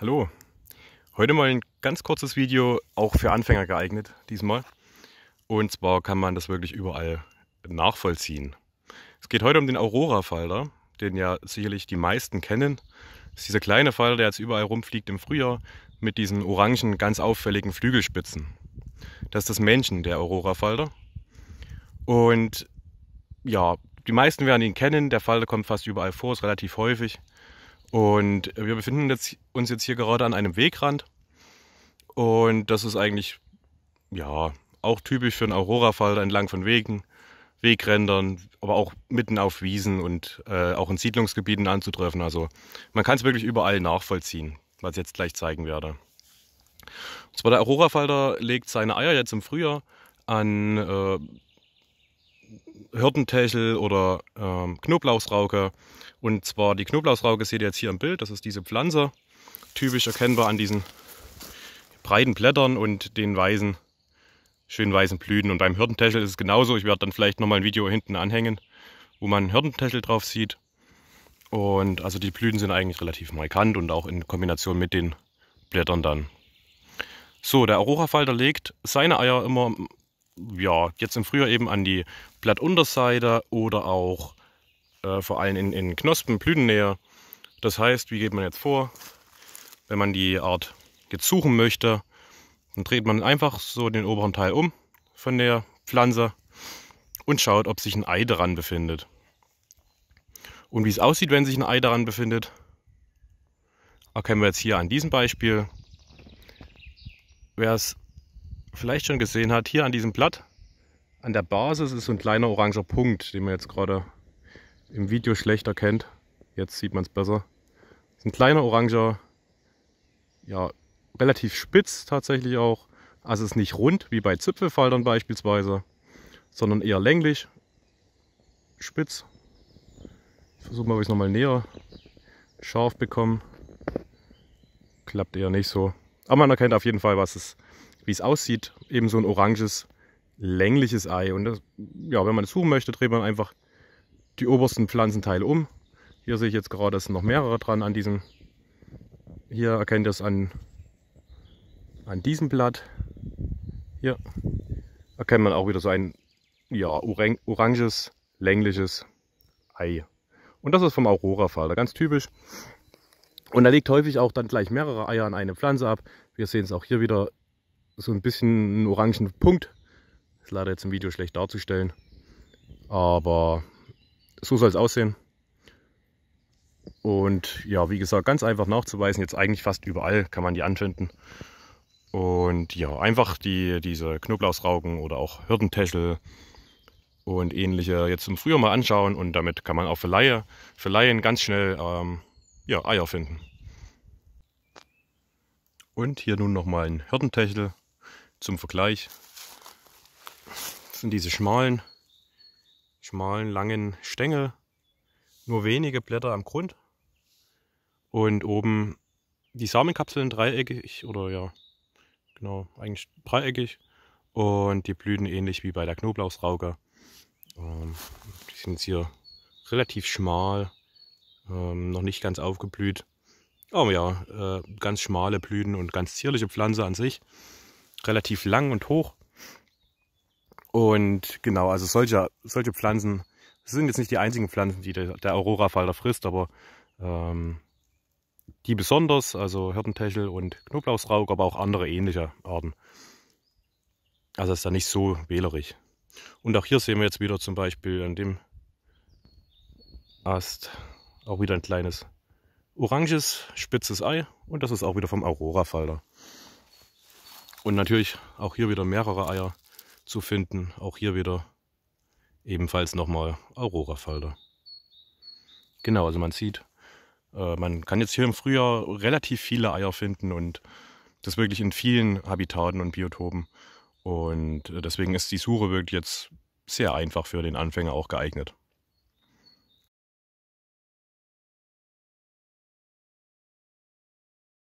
Hallo, heute mal ein ganz kurzes Video, auch für Anfänger geeignet diesmal. Und zwar kann man das wirklich überall nachvollziehen. Es geht heute um den Aurora-Falter, den ja sicherlich die meisten kennen. Das ist dieser kleine Falter, der jetzt überall rumfliegt im Frühjahr mit diesen orangen, ganz auffälligen Flügelspitzen. Das ist das Männchen, der Aurora-Falter. Und ja, die meisten werden ihn kennen. Der Falter kommt fast überall vor, ist relativ häufig. Und wir befinden jetzt, uns jetzt hier gerade an einem Wegrand. Und das ist eigentlich, ja, auch typisch für einen Aurorafall entlang von Wegen, Wegrändern, aber auch mitten auf Wiesen und äh, auch in Siedlungsgebieten anzutreffen. Also man kann es wirklich überall nachvollziehen, was ich jetzt gleich zeigen werde. Und zwar der Aurorafalter legt seine Eier jetzt im Frühjahr an äh, Hirtentechel oder ähm, Knoblauchsrauke. Und zwar die Knoblauchsrauke seht ihr jetzt hier im Bild. Das ist diese Pflanze, typisch erkennbar an diesen breiten Blättern und den weißen, schön weißen Blüten. Und beim Hirtentechel ist es genauso. Ich werde dann vielleicht nochmal ein Video hinten anhängen, wo man Hirtentechel drauf sieht. Und also die Blüten sind eigentlich relativ markant und auch in Kombination mit den Blättern dann. So, der Aurorafalter legt seine Eier immer ja, jetzt im Frühjahr eben an die Blattunterseite oder auch äh, vor allem in, in Knospen, Blütennähe. Das heißt, wie geht man jetzt vor? Wenn man die Art jetzt suchen möchte, dann dreht man einfach so den oberen Teil um von der Pflanze und schaut, ob sich ein Ei daran befindet. Und wie es aussieht, wenn sich ein Ei daran befindet, erkennen wir jetzt hier an diesem Beispiel. Wer es vielleicht schon gesehen hat, hier an diesem Blatt, an der Basis ist so ein kleiner oranger Punkt, den man jetzt gerade im Video schlecht erkennt. Jetzt sieht man es besser. Das ist ein kleiner oranger, ja, relativ spitz tatsächlich auch. Also es ist nicht rund, wie bei Zipfelfaltern beispielsweise, sondern eher länglich, spitz. Ich versuche mal, ob ich es nochmal näher scharf bekomme. Klappt eher nicht so. Aber man erkennt auf jeden Fall, was es ist wie es aussieht, eben so ein oranges, längliches Ei. Und das, ja, wenn man es suchen möchte, dreht man einfach die obersten Pflanzenteile um. Hier sehe ich jetzt gerade, es sind noch mehrere dran an diesem. Hier erkennt ihr es an, an diesem Blatt. Hier erkennt man auch wieder so ein ja, oranges, längliches Ei. Und das ist vom Aurora-Falter, ganz typisch. Und da legt häufig auch dann gleich mehrere Eier an eine Pflanze ab. Wir sehen es auch hier wieder so ein bisschen einen orangen Punkt. Ist leider jetzt im Video schlecht darzustellen. Aber so soll es aussehen. Und ja, wie gesagt, ganz einfach nachzuweisen. Jetzt eigentlich fast überall kann man die anfinden. Und ja, einfach die, diese Knoblauchsraugen oder auch Hürdentäschel und ähnliche jetzt im Frühjahr mal anschauen. Und damit kann man auch für, Laie, für Laien ganz schnell ähm, ja, Eier finden. Und hier nun nochmal ein Hürdentäschel. Zum Vergleich sind diese schmalen, schmalen, langen Stängel, nur wenige Blätter am Grund und oben die Samenkapseln dreieckig oder ja, genau, eigentlich dreieckig und die Blüten ähnlich wie bei der Knoblauchsrauke. Ähm, die sind jetzt hier relativ schmal, ähm, noch nicht ganz aufgeblüht. Aber ja, äh, ganz schmale Blüten und ganz zierliche Pflanze an sich relativ lang und hoch. Und genau, also solche, solche Pflanzen sind jetzt nicht die einzigen Pflanzen, die der, der Aurora-Falter frisst, aber ähm, die besonders, also Hirtentechel und Knoblauchsraug, aber auch andere ähnliche Arten. Also ist da nicht so wählerig. Und auch hier sehen wir jetzt wieder zum Beispiel an dem Ast auch wieder ein kleines oranges, spitzes Ei und das ist auch wieder vom Aurora-Falter. Und natürlich auch hier wieder mehrere Eier zu finden. Auch hier wieder ebenfalls nochmal Aurora-Falter. Genau, also man sieht, äh, man kann jetzt hier im Frühjahr relativ viele Eier finden und das wirklich in vielen Habitaten und Biotopen. Und äh, deswegen ist die Suche wirklich jetzt sehr einfach für den Anfänger auch geeignet.